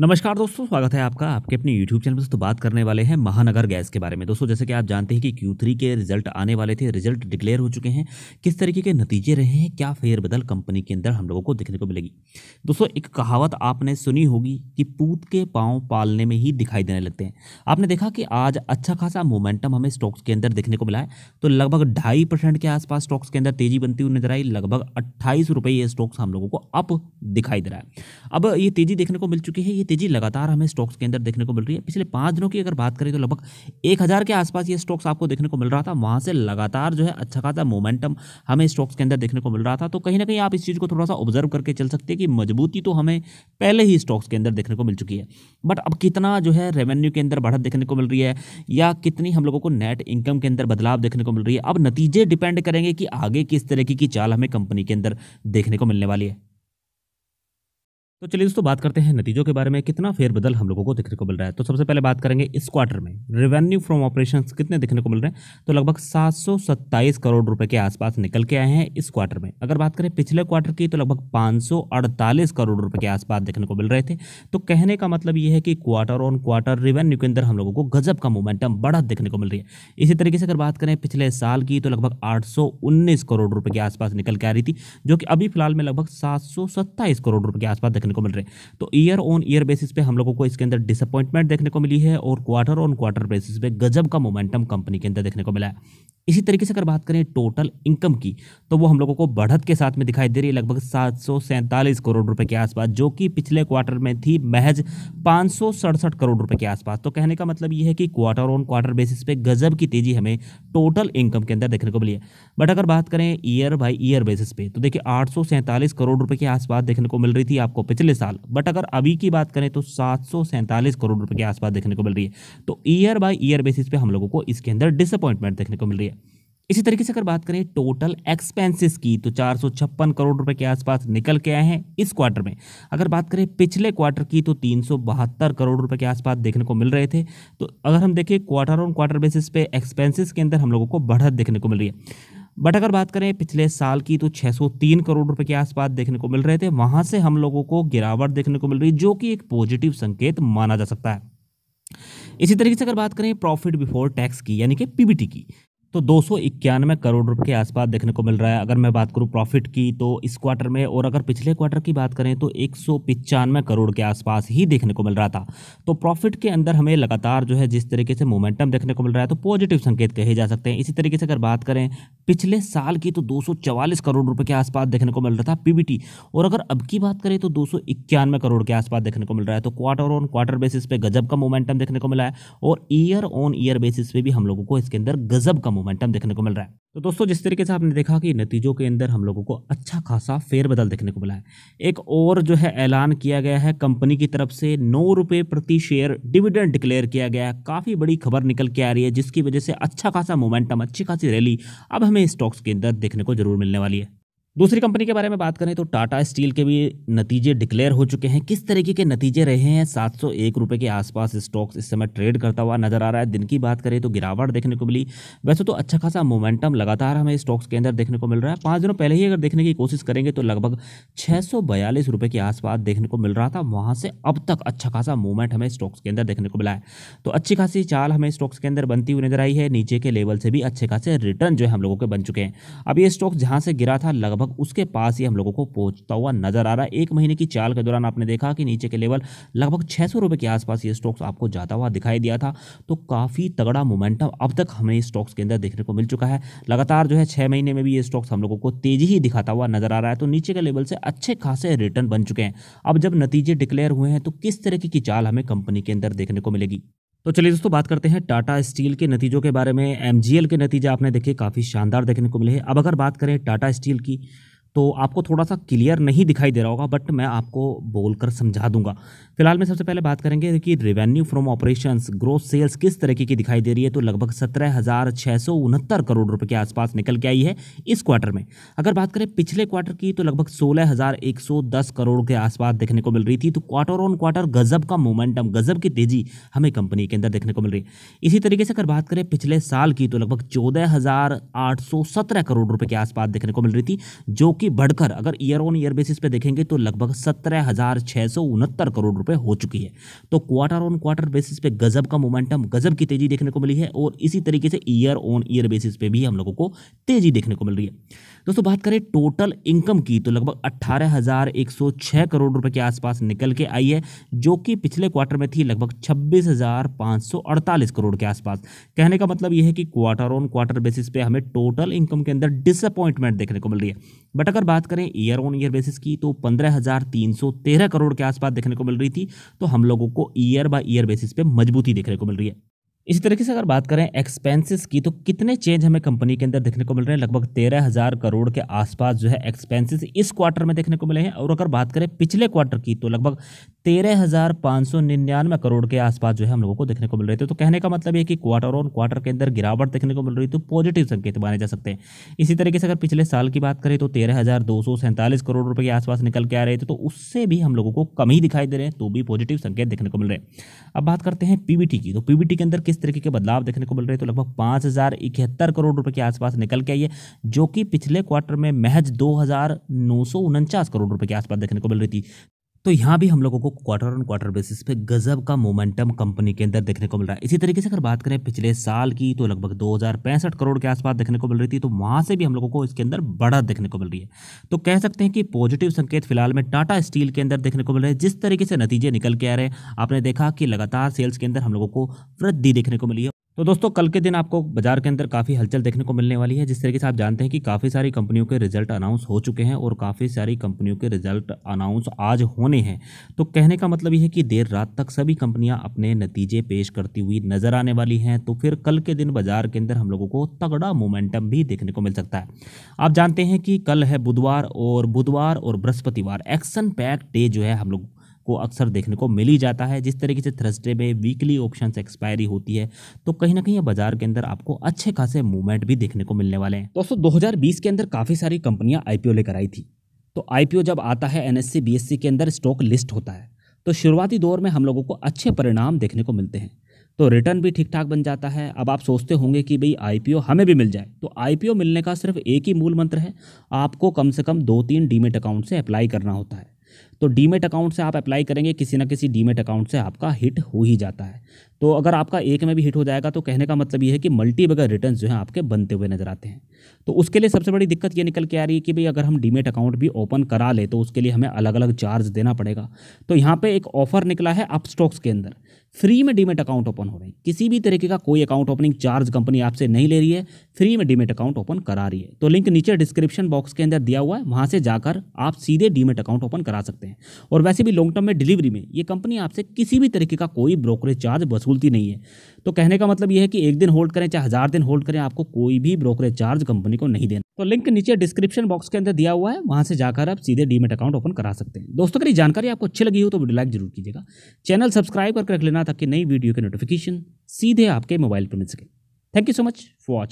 नमस्कार दोस्तों स्वागत है आपका आपके अपने YouTube चैनल पर दोस्तों बात करने वाले हैं महानगर गैस के बारे में दोस्तों जैसे कि आप जानते हैं कि Q3 के रिजल्ट आने वाले थे रिजल्ट डिक्लेयर हो चुके हैं किस तरीके के नतीजे रहे हैं क्या फेरबदल कंपनी के अंदर हम लोगों को देखने को मिलेगी दोस्तों एक कहावत आपने सुनी होगी कि पूत के पाँव पालने में ही दिखाई देने लगते हैं आपने देखा कि आज अच्छा खासा मोमेंटम हमें स्टॉक्स के अंदर देखने को मिला है तो लगभग ढाई के आसपास स्टॉक्स के अंदर तेजी बनती हुई नजर आई लगभग अट्ठाईस ये स्टॉक्स हम लोगों को अप दिखाई दे रहा है अब ये तेजी देखने को मिल चुकी है ये तेजी लगातार हमें स्टॉक्स के अंदर देखने को मिल रही है पिछले पांच दिनों की अगर बात करें तो लगभग एक हज़ार के आसपास ये स्टॉक्स आपको देखने को मिल रहा था वहां से लगातार जो है अच्छा खासा मोमेंटम हमें स्टॉक्स के अंदर देखने को मिल रहा था तो कहीं ना कहीं आप इस चीज़ को थोड़ा सा ऑब्जर्व करके चल सकते हैं कि मजबूती तो हमें पहले ही स्टॉक्स के अंदर देखने को मिल चुकी है बट अब कितना जो है रेवेन्यू के अंदर बढ़त देखने को मिल रही है या कितनी हम लोगों को नेट इनकम के अंदर बदलाव देखने को मिल रही है अब नतीजे डिपेंड करेंगे कि आगे किस तरीके की चाल हमें कंपनी के अंदर देखने को मिलने वाली है तो चलिए दोस्तों बात करते हैं नतीजों के बारे में कितना फेरबदल हम लोगों को देखने को मिल रहा है तो सबसे पहले बात करेंगे इस क्वार्टर में रेवेन्यू फ्रॉम ऑपरेशन कितने देखने को मिल रहे हैं तो लगभग 727 करोड़ रुपए के आसपास निकल के आए हैं इस क्वार्टर में अगर बात करें पिछले क्वार्टर की तो लगभग पाँच करोड़ रुपए के आसपास देखने को मिल रहे थे तो कहने का मतलब यह है कि क्वार्टर ऑन क्वार्टर रेवेन्यू के अंदर हम लोगों को गजब का मोमेंटम बढ़त देखने को मिल रही है इसी तरीके से अगर बात करें पिछले साल की तो लगभग आठ करोड़ रुपये के आसपास निकल के आ रही थी जो कि अभी फिलहाल में लगभग सात करोड़ रुपये के आसपास देखने देखने को मिल रहे हैं तो ईयर ऑन ईयर बेसिस पे हम लोगों को इसके अंदर डिसअपॉइंटमेंट देखने को मिली है और क्वार्टर ऑन क्वार्टर बेसिस पे गजब का मोमेंटम कंपनी के अंदर देखने को मिला है इसी तरीके से अगर बात करें टोटल इनकम की तो वो हम लोगों को बढ़त के साथ में दिखाई दे रही है लगभग सात करोड़ रुपए के आसपास जो कि पिछले क्वार्टर में थी महज पाँच करोड़ रुपए के आसपास तो कहने का मतलब ये है कि क्वार्टर ऑन क्वार्टर बेसिस पे गजब की तेजी हमें टोटल इनकम के अंदर देखने को मिली है बट अगर बात करें ईयर बाई ईयर बेसिस पे तो देखिए आठ करोड़ रुपये के आसपास देखने को मिल रही थी आपको पिछले साल बट अगर अभी की बात करें तो सात करोड़ रुपये के आसपास देखने को मिल रही है तो ईयर बाई ईयर बेसिस पे हम लोगों को इसके अंदर डिसअपॉइंटमेंट देखने को मिल रही है इसी तरीके से अगर बात करें टोटल एक्सपेंसेस की तो चार करोड़ रुपए के आसपास निकल के आए हैं इस क्वार्टर में अगर बात करें पिछले क्वार्टर की तो तीन करोड़ रुपए के आसपास देखने को मिल रहे थे तो अगर हम देखें क्वार्टर ऑन क्वार्टर बेसिस पे एक्सपेंसेस के अंदर हम लोगों को बढ़त देखने को मिल रही है बट अगर बात करें पिछले साल की तो 603 करोड़ रुपए के आसपास देखने को मिल रहे थे वहां से हम लोगों को गिरावट देखने को मिल रही जो कि एक पॉजिटिव संकेत माना जा सकता है इसी तरीके से अगर बात करें प्रॉफिट बिफोर टैक्स की यानी कि पीबीटी की तो दो करोड़ रुपए के आसपास देखने को मिल रहा है अगर मैं बात करूँ प्रॉफिट की तो इस क्वार्टर में और अगर पिछले क्वार्टर की बात करें तो एक करोड़ के आसपास ही देखने को मिल रहा था तो प्रॉफिट के अंदर हमें लगातार जो है जिस तरीके से मोमेंटम देखने को मिल रहा है तो पॉजिटिव संकेत कहे जा सकते हैं इसी तरीके से अगर बात करें पिछले साल की तो दो करोड़ रुपये के आसपास देखने को मिल रहा था पी और अगर अब की बात करें तो दो करोड़ के आसपास देखने को मिल रहा है तो क्वार्टर ऑन क्वार्टर बेसिस पर गजब का मोमेंटम देखने को मिला है और ईयर ऑन ईयर बेसिस पर भी हम लोगों को इसके अंदर गजब का मोमेंटम देखने को मिल रहा है तो दोस्तों जिस तरीके से आपने देखा कि नतीजों के अंदर हम लोगों को अच्छा खासा फेरबदल देखने को मिला है एक और जो है ऐलान किया गया है कंपनी की तरफ से नौ रुपये प्रति शेयर डिविडेंड डिक्लेयर किया गया है काफ़ी बड़ी खबर निकल के आ रही है जिसकी वजह से अच्छा खासा मोमेंटम अच्छी खासी रैली अब हमें स्टॉक्स के अंदर देखने को जरूर मिलने वाली है दूसरी कंपनी के बारे में बात करें तो टाटा स्टील के भी नतीजे डिक्लेयर हो चुके हैं किस तरीके के नतीजे रहे हैं सात सौ एक रुपये के आसपास स्टॉक्स इस समय ट्रेड करता हुआ नजर आ रहा है दिन की बात करें तो गिरावट देखने को मिली वैसे तो अच्छा खासा मोमेंटम लगातार हमें स्टॉक्स के अंदर देखने को मिल रहा है पाँच दिनों पहले ही अगर देखने की कोशिश करेंगे तो लगभग छः सौ बयालीस रुपये के आसपास देखने को मिल रहा था वहाँ से अब तक अच्छा खासा मूवमेंट हमें स्टॉक्स के अंदर देखने को मिला है तो अच्छी खासी चाल हमें स्टॉक्स के अंदर बनती हुई नजर आई है नीचे के लेवल से भी अच्छे खासे रिटर्न जो है हम लोगों के बन चुके हैं अब ये स्टॉक्स जहाँ से गिरा था लगभग लगभग उसके पास ही हम लोगों को पहुंचता हुआ नजर आ रहा है एक महीने की चाल के दौरान आपने देखा कि नीचे के लेवल लगभग छह सौ के आसपास ये स्टॉक्स आपको जाता हुआ दिखाई दिया था तो काफ़ी तगड़ा मोमेंटम अब तक हमें स्टॉक्स के अंदर देखने को मिल चुका है लगातार जो है छह महीने में भी ये स्टॉक्स हम लोगों को तेजी ही दिखाता हुआ नजर आ रहा है तो नीचे के लेवल से अच्छे खासे रिटर्न बन चुके हैं अब जब नतीजे डिक्लेयर हुए हैं तो किस तरीके की चाल हमें कंपनी के अंदर देखने को मिलेगी तो चलिए दोस्तों बात करते हैं टाटा स्टील के नतीजों के बारे में एम के नतीजे आपने देखे काफ़ी शानदार देखने को मिले हैं अब अगर बात करें टाटा स्टील की तो आपको थोड़ा सा क्लियर नहीं दिखाई दे रहा होगा बट मैं आपको बोलकर समझा दूंगा फिलहाल में सबसे पहले बात करेंगे कि revenue from operations growth sales किस तरीके की दिखाई दे रही है तो लगभग सत्रह हज़ार छः सौ उनहत्तर करोड़ रुपए के आसपास निकल के आई है इस क्वार्टर में अगर बात करें पिछले क्वार्टर की तो लगभग सोलह हज़ार एक सौ दस करोड़ के आसपास देखने को मिल रही थी तो क्वार्टर ऑन क्वार्टर गजब का मोमेंटम गजब की तेज़ी हमें कंपनी के अंदर देखने को मिल रही है इसी तरीके से अगर बात करें पिछले साल की तो लगभग चौदह हज़ार आठ सौ सत्रह करोड़ रुपये के आसपास देखने को मिल रही थी जो जबकि बढ़कर अगर ईयर ऑन ईयर बेसिस पे देखेंगे तो लगभग सत्रह हज़ार छः सौ उनहत्तर करोड़ रुपए हो चुकी है तो क्वार्टर ऑन क्वार्टर बेसिस पे गजब का मोमेंटम गजब की तेजी देखने को मिली है और इसी तरीके से ईयर ऑन ईयर बेसिस पे भी हम लोगों को तेजी देखने को मिल रही है दोस्तों बात करें टोटल इनकम की तो लगभग अट्ठारह करोड़ रुपए के आसपास निकल के आई है जो कि पिछले क्वार्टर में थी लगभग छब्बीस करोड़ के आसपास कहने का मतलब यह है कि क्वार्टर ऑन क्वार्टर बेसिस पे हमें टोटल इनकम के अंदर डिसअपॉइंटमेंट देखने को मिल रही है बट अगर बात करें ईयर ऑन ईयर बेसिस की तो पंद्रह करोड़ के आसपास देखने को मिल रही थी तो हम लोगों को ईयर बाय ईयर बेसिस पे मजबूती देखने को मिल रही है इसी तरीके से अगर बात करें एक्सपेंसेस की तो कितने चेंज हमें कंपनी के अंदर देखने को मिल रहे हैं लगभग तेरह हज़ार करोड़ के आसपास जो है एक्सपेंसेस इस क्वार्टर में देखने को मिले हैं और अगर बात करें पिछले क्वार्टर की तो लगभग तेरह हज़ार पाँच सौ निन्यानवे करोड़ के आसपास जो है हम लोगों को देखने को मिल रहे थे तो कहने का मतलब ये कि क्वार्टर ऑन क्वार्टर के अंदर गिरावट देखने को मिल रही तो पॉजिटिव संकेत माने जा सकते हैं इसी तरीके से अगर पिछले साल की बात करें तो तेरह हज़ार दो सौ सैंतालीस करोड़ रुपये के आसपास निकल के आ रहे थे तो उससे भी हम लोगों को कम ही दिखाई दे रहे हैं तो भी पॉजिटिव संकेत देखने को मिल रहे हैं अब बात करते हैं पीबीटी की तो पीबीटी के अंदर किस तरीके के बदलाव देखने को मिल रहे हैं तो लगभग पाँच हज़ार इकहत्तर करोड़ रुपए के आसपास निकल के आई है जो कि पिछले क्वार्टर में महज दो हज़ार नौ सौ उनचास करोड़ रुपए के आसपास देखने को मिल रही थी तो यहाँ भी हम लोगों को क्वार्टर ऑन क्वार्टर बेसिस पे गजब का मोमेंटम कंपनी के अंदर देखने को मिल रहा है इसी तरीके से अगर बात करें पिछले साल की तो लगभग दो करोड़ के आसपास देखने को मिल रही थी तो वहाँ से भी हम लोगों को इसके अंदर बढ़त देखने को मिल रही है तो कह सकते हैं कि पॉजिटिव संकेत फिलहाल में टाटा स्टील के अंदर देखने को मिल रहे हैं जिस तरीके से नतीजे निकल के आ रहे हैं आपने देखा कि लगातार सेल्स के अंदर हम लोगों को वृद्धि देखने को मिली है तो दोस्तों कल के दिन आपको बाजार के अंदर काफ़ी हलचल देखने को मिलने वाली है जिस तरीके से आप जानते हैं कि काफ़ी सारी कंपनियों के रिजल्ट अनाउंस हो चुके हैं और काफ़ी सारी कंपनियों के रिजल्ट अनाउंस आज होने हैं तो कहने का मतलब ये है कि देर रात तक सभी कंपनियां अपने नतीजे पेश करती हुई नज़र आने वाली हैं तो फिर कल के दिन बाजार के अंदर हम लोगों को तगड़ा मोमेंटम भी देखने को मिल सकता है आप जानते हैं कि कल है बुधवार और बुधवार और बृहस्पतिवार एक्शन पैक डे जो है हम लोग को अक्सर देखने को मिल ही जाता है जिस तरीके से थर्सडे में वीकली ऑप्शन एक्सपायरी होती है तो कहीं ना कहीं बाजार के अंदर आपको अच्छे खासे मूवमेंट भी देखने को मिलने वाले हैं दोस्तों दो के अंदर काफ़ी सारी कंपनियां आईपीओ लेकर आई थी तो आईपीओ जब आता है एनएससी सी के अंदर स्टॉक लिस्ट होता है तो शुरुआती दौर में हम लोगों को अच्छे परिणाम देखने को मिलते हैं तो रिटर्न भी ठीक ठाक बन जाता है अब आप सोचते होंगे कि भाई आईपीओ हमें भी मिल जाए तो आईपीओ मिलने का सिर्फ एक ही मूल मंत्र है आपको कम से कम दो तीन डीमेट अकाउंट से अप्लाई करना होता है तो डीमेट अकाउंट से आप अप्लाई करेंगे किसी ना किसी डीमेट अकाउंट से आपका हिट हो ही जाता है तो अगर आपका एक में भी हिट हो जाएगा तो कहने का मतलब ये है कि मल्टी बगैर रिटर्न जो है आपके बनते हुए नजर आते हैं तो उसके लिए सबसे बड़ी दिक्कत ये निकल के आ रही है कि भाई अगर हम डीमेट अकाउंट भी ओपन करा ले तो उसके लिए हमें अलग अलग चार्ज देना पड़ेगा तो यहाँ पर एक ऑफर निकला है अप स्टॉक्स के अंदर फ्री में डीमेट अकाउंट ओपन हो रहे हैं किसी भी तरीके का कोई अकाउंट ओपनिंग चार्ज कंपनी आपसे नहीं ले रही है फ्री में डीमेट अकाउंट ओपन करा रही है तो लिंक नीचे डिस्क्रिप्शन बॉक्स के अंदर दिया हुआ है वहाँ से जाकर आप सीधे डीमेट अकाउंट ओपन करा सकते हैं और वैसे भी लॉन्ग टर्म में डिलीवरी में ये कंपनी आपसे किसी भी तरीके का कोई ब्रोकरेज चार्ज वसूल खुलती नहीं है तो कहने का मतलब यह है कि एक दिन होल्ड करें चाहे हज़ार दिन होल्ड करें आपको कोई भी ब्रोकरेज चार्ज कंपनी को नहीं देना तो लिंक नीचे डिस्क्रिप्शन बॉक्स के अंदर दिया हुआ है वहां से जाकर आप सीधे डीमेट अकाउंट ओपन करा सकते हैं दोस्तों अगर जानकारी आपको अच्छी लगी हो तो वीडियो लाइक जरूर कीजिएगा चैनल सब्सक्राइब करके रख लेना ताकि नई वीडियो के नोटिफिकेशन सीधे आपके मोबाइल पर मिल सके thank you so much for watching